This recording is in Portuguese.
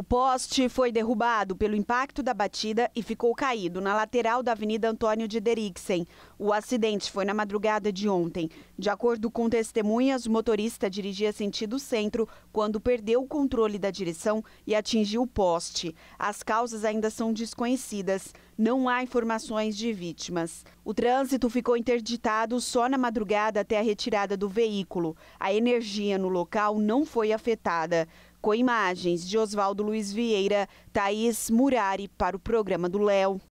O poste foi derrubado pelo impacto da batida e ficou caído na lateral da Avenida Antônio de Derixen. O acidente foi na madrugada de ontem. De acordo com testemunhas, o motorista dirigia sentido centro quando perdeu o controle da direção e atingiu o poste. As causas ainda são desconhecidas. Não há informações de vítimas. O trânsito ficou interditado só na madrugada até a retirada do veículo. A energia no local não foi afetada. Com imagens de Oswaldo Luiz Vieira, Thaís Murari para o programa do Léo.